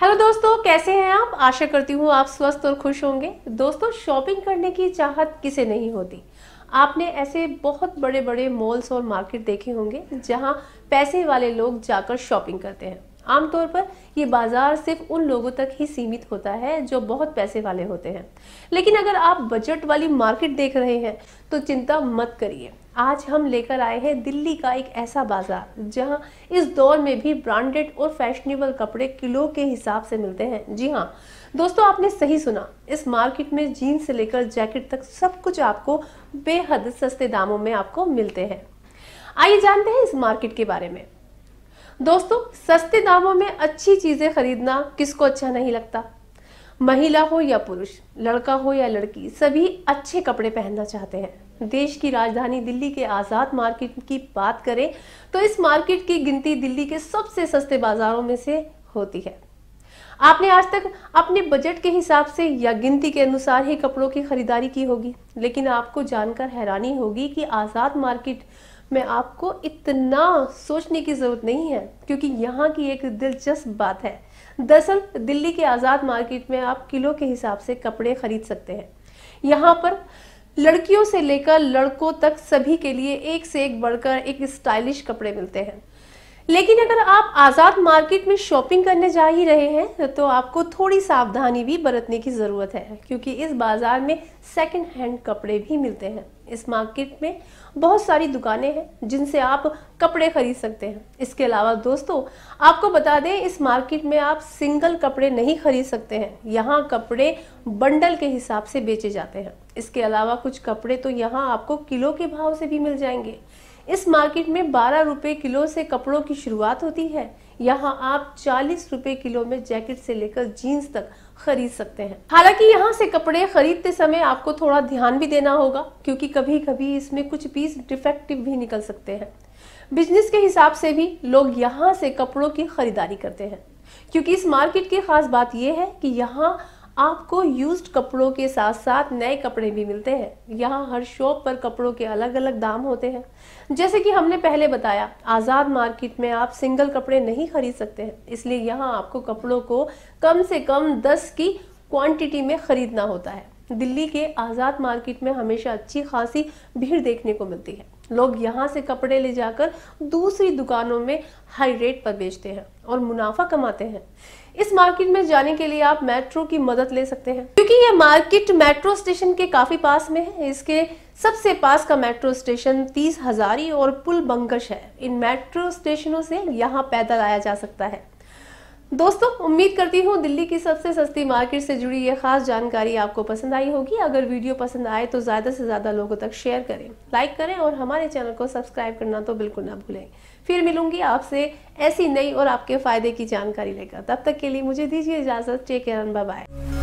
hello दोस्तों कैसे हैं आप आशा करती हूँ आप स्वस्थ और खुश होंगे दोस्तों शॉपिंग करने की चाहत किसे नहीं होती आपने ऐसे बहुत बड़े बड़े मॉल्स और मार्केट देखे होंगे जहाँ पैसे वाले लोग जाकर शॉपिंग करते हैं आमतौर पर ये बाज़ार सिर्फ उन लोगों तक ही सीमित होता है जो बहुत पैसे वाले होते हैं लेकिन अगर आप बजट वाली मार्केट देख रहे हैं तो चिंता मत करिए आज हम लेकर आए हैं दिल्ली का एक ऐसा बाजार जहां इस दौर में भी ब्रांडेड और फैशनेबल कपड़े किलो के हिसाब से मिलते हैं जी हाँ दोस्तों आपने सही सुना इस मार्केट में जीन्स से लेकर जैकेट तक सब कुछ आपको बेहद सस्ते दामों में आपको मिलते हैं आइए जानते हैं इस मार्केट के बारे में दोस्तों सस्ते दामों में अच्छी चीजें खरीदना किसको अच्छा नहीं लगता महिला हो या पुरुष लड़का हो या लड़की सभी अच्छे कपड़े पहनना चाहते हैं देश की राजधानी दिल्ली के आज़ाद मार्केट की बात करें तो इस मार्केट की गिनती दिल्ली के सबसे सस्ते बाजारों में से होती है आपने आज तक अपने बजट के हिसाब से या गिनती के अनुसार ही कपड़ों की खरीदारी की होगी लेकिन आपको जानकर हैरानी होगी कि आज़ाद मार्केट में आपको इतना सोचने की ज़रूरत नहीं है क्योंकि यहाँ की एक दिलचस्प बात है दरअसल दिल्ली के आज़ाद मार्केट में आप किलो के हिसाब से कपड़े खरीद सकते हैं यहाँ पर लड़कियों से लेकर लड़कों तक सभी के लिए एक से एक बढ़कर एक स्टाइलिश कपड़े मिलते हैं लेकिन अगर आप आज़ाद मार्केट में शॉपिंग करने जा ही रहे हैं तो आपको थोड़ी सावधानी भी बरतने की ज़रूरत है क्योंकि इस बाज़ार में सेकंड हैंड कपड़े भी मिलते हैं इस मार्केट में बहुत सारी दुकानें हैं जिनसे आप कपड़े खरीद सकते हैं इसके अलावा दोस्तों आपको बता दें इस मार्केट में आप सिंगल कपड़े नहीं खरीद सकते हैं यहाँ कपड़े बंडल के हिसाब से बेचे जाते हैं इसके अलावा कुछ कपड़े तो यहाँ आपको किलो के भाव से भी मिल जाएंगे इस मार्केट में बारह रुपये किलो से कपड़ों की शुरुआत होती है यहाँ आप चालीस रुपए किलो में जैकेट से लेकर जीन्स तक खरीद सकते हैं हालांकि यहाँ से कपड़े खरीदते समय आपको थोड़ा ध्यान भी देना होगा क्योंकि कभी कभी इसमें कुछ पीस डिफेक्टिव भी निकल सकते हैं बिजनेस के हिसाब से भी लोग यहाँ से कपड़ों की खरीदारी करते हैं क्योंकि इस मार्केट की खास बात यह है कि यहाँ आपको यूज्ड कपड़ों के साथ साथ नए कपड़े भी मिलते हैं यहाँ हर शॉप पर कपड़ों के अलग अलग दाम होते हैं जैसे कि हमने पहले बताया आज़ाद मार्केट में आप सिंगल कपड़े नहीं खरीद सकते हैं इसलिए यहाँ आपको कपड़ों को कम से कम दस की क्वांटिटी में खरीदना होता है दिल्ली के आज़ाद मार्केट में हमेशा अच्छी खासी भीड़ देखने को मिलती है लोग यहाँ से कपड़े ले जाकर दूसरी दुकानों में हाई रेट पर बेचते हैं और मुनाफा कमाते हैं इस मार्केट में जाने के लिए आप मेट्रो की मदद ले सकते हैं क्योंकि ये मार्केट मेट्रो स्टेशन के काफी पास में है इसके सबसे पास का मेट्रो स्टेशन तीस हजारी और पुल बंकश है इन मेट्रो स्टेशनों से यहाँ पैदल आया जा सकता है दोस्तों उम्मीद करती हूँ दिल्ली की सबसे सस्ती मार्केट से जुड़ी ये खास जानकारी आपको पसंद आई होगी अगर वीडियो पसंद आए तो ज़्यादा से ज़्यादा लोगों तक शेयर करें लाइक करें और हमारे चैनल को सब्सक्राइब करना तो बिल्कुल ना भूलें फिर मिलूंगी आपसे ऐसी नई और आपके फ़ायदे की जानकारी लेकर तब तक के लिए मुझे दीजिए इजाज़त टेक केयर बाय